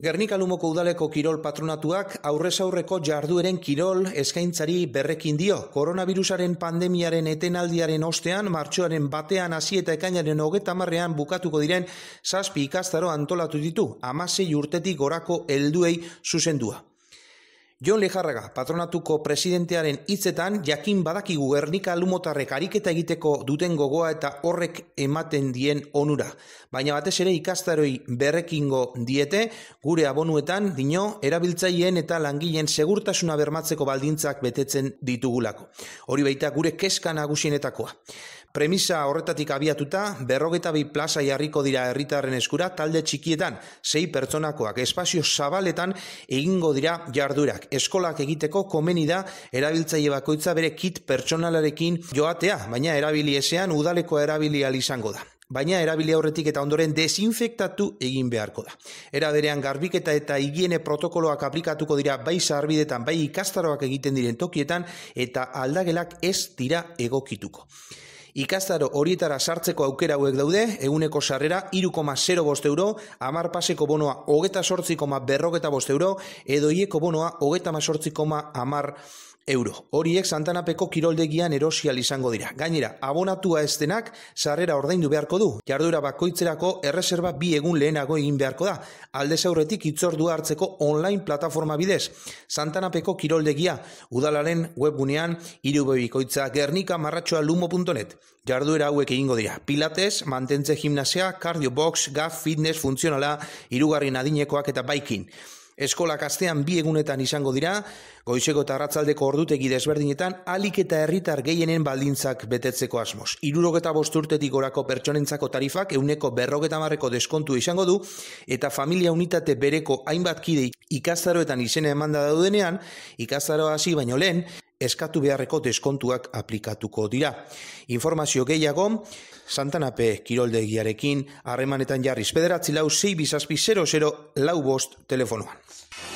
Gernika Lumoko udaleko kirol patronatuak aurrez aurreko jardueren kirol eskaintzari berrekin dio. Koronavirusaren pandemiaren etenaldiaren ostean, martxoaren batean hasi eta ekainaren hogeita marrean bukatuko diren zazpi ikastaro antolatu ditu, amasei urtetik gorako helduei zuzendua. Jon Lejarraga, patronatuko presidentearen hitzetan jakin badaki gubernika lumotarrek ariketa egiteko duten gogoa eta horrek ematen dien onura. Baina batez ere ikastaroi berrekingo diete, gure abonuetan, dino, erabiltzaileen eta langileen segurtasuna bermatzeko baldintzak betetzen ditugulako. Hori baita gure keskan agusienetakoa. Premisa horretatik abiatuta, berrogeta bi plaza jarriko dira herritarren eskura talde txikietan, sei pertsonakoak espazio zabaletan egingo dira jardurak eskolak egiteko komeni da erabiltzaile bakoitza bere kit pertsonalarekin joatea, baina erabili esean udaleko erabilia izango da. Baina erabili aurretik eta ondoren desinfektatu egin beharko da. Era berean garbiketa eta higiene protokoloak aplikatuko dira bai sarbidetan, bai ikastaroak egiten diren tokietan eta aldagelak ez dira egokituko. Ikastaro horietara sartzeko aukera hauek daude, eguneko sarrera 3,0 euro, amar paseko bonoa hogeta sortzikoma berrogeta bost euro, edo hieko bonoa hogeta masortzikoma amar euro. Horiek santanapeko kiroldegian erosial izango dira. Gainera, abonatua ez denak, sarrera ordaindu beharko du. Jarduera bakoitzerako erreserba bi egun lehenago egin beharko da. Alde zaurretik itzordu hartzeko online plataforma bidez. Santanapeko kiroldegia, udalaren webunean irubebikoitza gernika marratxoa lumo.net. Jarduera hauek egingo dira. Pilates, mantentze gimnasia, cardio box, gaf, fitness, funtzionala, irugarri nadinekoak eta baikin. Eskola kastean bi egunetan izango dira, goizeko eta ratzaldeko ordutegi desberdinetan alik eta herritar gehienen baldintzak betetzeko asmoz. Irurogeta bosturtetik orako pertsonentzako tarifak euneko berrogeta marreko deskontu izango du eta familia unitate bereko hainbat kide ikastaroetan izena emanda daudenean, ikastaroa hasi baino lehen, eskatu beharreko deskontuak aplikatuko dira. Informazio gehiago, Santanape kiroldegiarekin harremanetan jarriz. Pederatzi lau, 6 bizazpi 0 lau bost telefonoan.